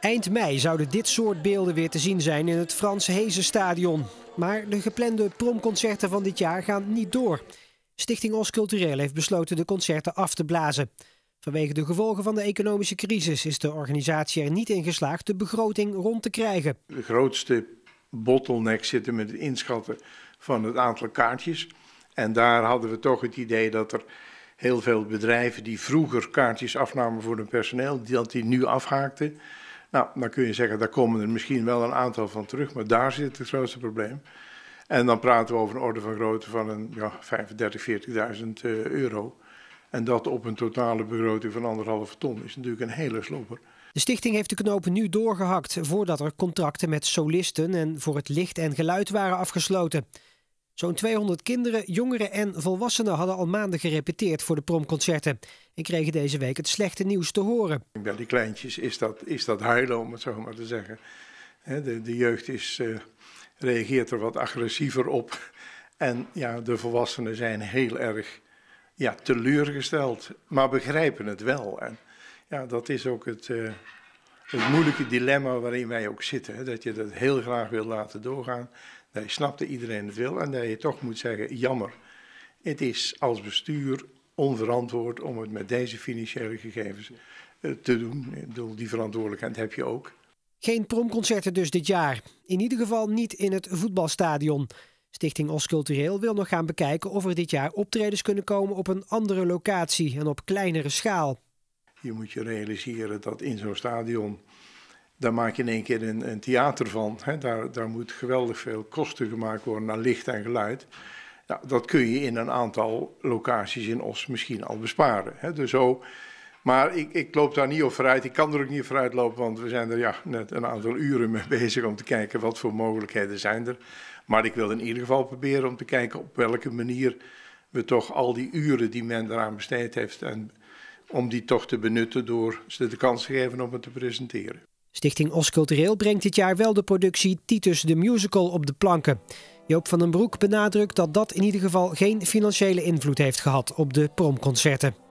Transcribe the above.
Eind mei zouden dit soort beelden weer te zien zijn in het Frans Heze Stadion. Maar de geplande promconcerten van dit jaar gaan niet door. Stichting Os Cultureel heeft besloten de concerten af te blazen. Vanwege de gevolgen van de economische crisis is de organisatie er niet in geslaagd de begroting rond te krijgen. De grootste bottleneck zit met het inschatten van het aantal kaartjes. En daar hadden we toch het idee dat er heel veel bedrijven die vroeger kaartjes afnamen voor hun personeel, dat die nu afhaakten. Nou, dan kun je zeggen, daar komen er misschien wel een aantal van terug, maar daar zit het grootste probleem. En dan praten we over een orde van grootte van een ja, 35.000, 40.000 eh, euro. En dat op een totale begroting van anderhalve ton is natuurlijk een hele slopper. De stichting heeft de knopen nu doorgehakt voordat er contracten met solisten en voor het licht en geluid waren afgesloten. Zo'n 200 kinderen, jongeren en volwassenen hadden al maanden gerepeteerd voor de promconcerten. En kregen deze week het slechte nieuws te horen. Bij die kleintjes is dat, is dat huilen, om het zo maar te zeggen. De, de jeugd is, eh, reageert er wat agressiever op. En ja, de volwassenen zijn heel erg ja, teleurgesteld, maar begrijpen het wel. En ja, dat is ook het, eh, het moeilijke dilemma waarin wij ook zitten. Dat je dat heel graag wil laten doorgaan. Dat je snapt iedereen het wil en dat je toch moet zeggen, jammer. Het is als bestuur onverantwoord om het met deze financiële gegevens eh, te doen. Ik bedoel, die verantwoordelijkheid heb je ook. Geen promconcerten dus dit jaar. In ieder geval niet in het voetbalstadion. Stichting Os Cultureel wil nog gaan bekijken of er dit jaar optredens kunnen komen op een andere locatie en op kleinere schaal. Je moet je realiseren dat in zo'n stadion, daar maak je in één keer een, een theater van. Hè? Daar, daar moet geweldig veel kosten gemaakt worden aan licht en geluid. dat kun je in een aantal locaties in Os misschien al besparen. Hè? Dus zo, maar ik, ik, loop daar niet op vooruit. Ik kan er ook niet vooruit lopen, want we zijn er ja, net een aantal uren mee bezig om te kijken wat voor mogelijkheden zijn er. Maar ik wil in ieder geval proberen om te kijken op welke manier we toch al die uren die men eraan besteed heeft en om die toch te benutten door ze de kans te geven om het te presenteren. Stichting Os Cultureel brengt dit jaar wel de productie Titus de Musical op de planken. Joop van den Broek benadrukt dat dat in ieder geval geen financiële invloed heeft gehad op de promconcerten.